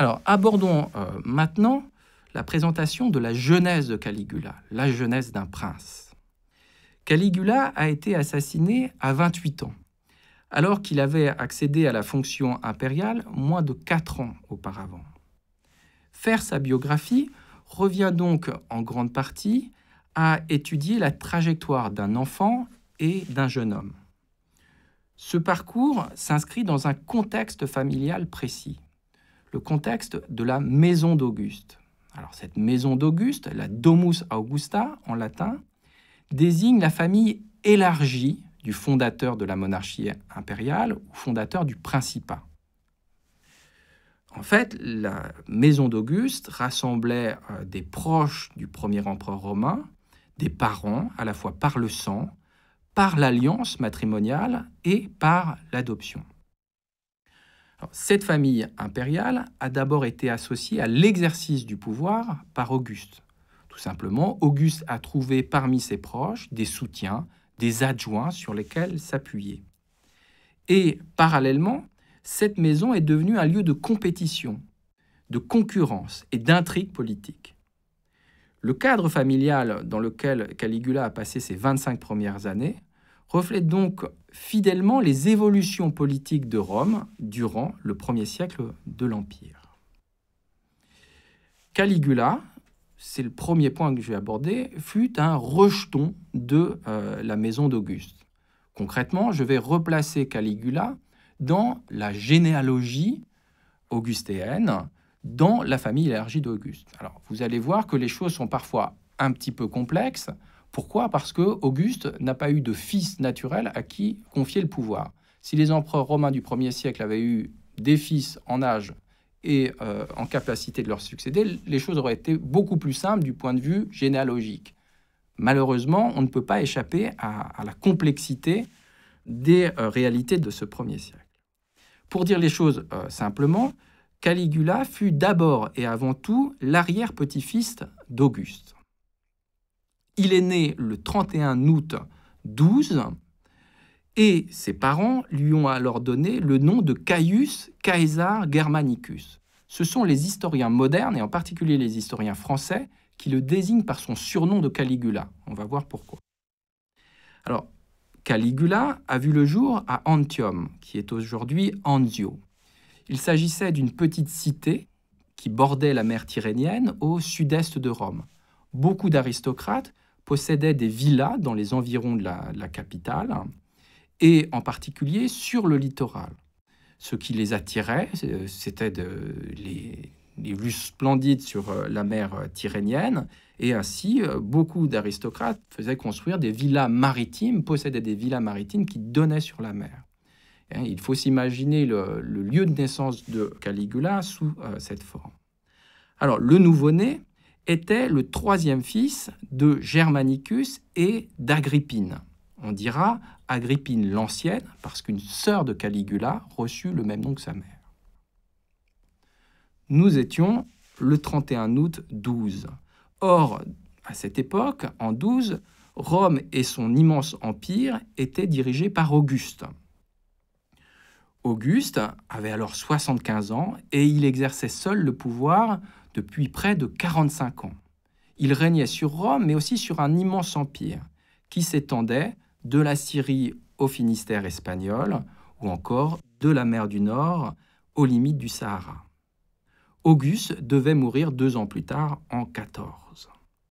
Alors, abordons euh, maintenant la présentation de la jeunesse de Caligula, la jeunesse d'un prince. Caligula a été assassiné à 28 ans, alors qu'il avait accédé à la fonction impériale moins de 4 ans auparavant. Faire sa biographie revient donc en grande partie à étudier la trajectoire d'un enfant et d'un jeune homme. Ce parcours s'inscrit dans un contexte familial précis le contexte de la maison d'Auguste. Alors cette maison d'Auguste, la Domus Augusta en latin, désigne la famille élargie du fondateur de la monarchie impériale ou fondateur du principat. En fait, la maison d'Auguste rassemblait euh, des proches du premier empereur romain, des parents à la fois par le sang, par l'alliance matrimoniale et par l'adoption cette famille impériale a d'abord été associée à l'exercice du pouvoir par Auguste. Tout simplement, Auguste a trouvé parmi ses proches des soutiens, des adjoints sur lesquels s'appuyer. Et parallèlement, cette maison est devenue un lieu de compétition, de concurrence et d'intrigue politique. Le cadre familial dans lequel Caligula a passé ses 25 premières années reflète donc fidèlement les évolutions politiques de Rome durant le premier siècle de l'Empire. Caligula, c'est le premier point que je vais aborder, fut un rejeton de euh, la maison d'Auguste. Concrètement, je vais replacer Caligula dans la généalogie augustéenne, dans la famille élargie d'Auguste. Alors, vous allez voir que les choses sont parfois un petit peu complexes. Pourquoi Parce que Auguste n'a pas eu de fils naturel à qui confier le pouvoir. Si les empereurs romains du 1er siècle avaient eu des fils en âge et euh, en capacité de leur succéder, les choses auraient été beaucoup plus simples du point de vue généalogique. Malheureusement, on ne peut pas échapper à, la complexité des euh, réalités de ce premier siècle. Pour dire les choses euh, simplement, Caligula fut d'abord et avant tout l'arrière-petit-fils d'Auguste. Il est né le 31 août 12 et ses parents lui ont alors donné le nom de Caius Caesar Germanicus. Ce sont les historiens modernes, et en particulier les historiens français, qui le désignent par son surnom de Caligula. On va voir pourquoi. Alors, Caligula a vu le jour à Antium, qui est aujourd'hui Anzio. Il s'agissait d'une petite cité qui bordait la mer Tyrrhénienne au sud-est de Rome. Beaucoup d'aristocrates possédaient des villas dans les environs de la, capitale, et en particulier sur le littoral. Ce qui les attirait, euh, c'était les, les vues splendides sur euh, la mer euh, Tyrrhénienne. Et ainsi, beaucoup d'aristocrates faisaient construire des villas maritimes, possédaient des villas maritimes qui donnaient sur la mer. Hein, il faut s'imaginer le, lieu de naissance de Caligula sous cette forme. Alors, le nouveau-né était le troisième fils de Germanicus et d'Agrippine. On dira Agrippine l'Ancienne parce qu'une sœur de Caligula reçut le même nom que sa mère. Nous étions le 31 août 12. Or, à cette époque, en 12, Rome et son immense empire étaient dirigés par Auguste. Auguste avait alors 75 ans et il exerçait seul le pouvoir depuis près de 45 ans. Il régnait sur Rome, mais aussi sur un immense empire qui s'étendait de la Syrie au Finistère espagnol ou encore de la mer du Nord aux limites du Sahara. Auguste devait mourir deux ans plus tard, en 14.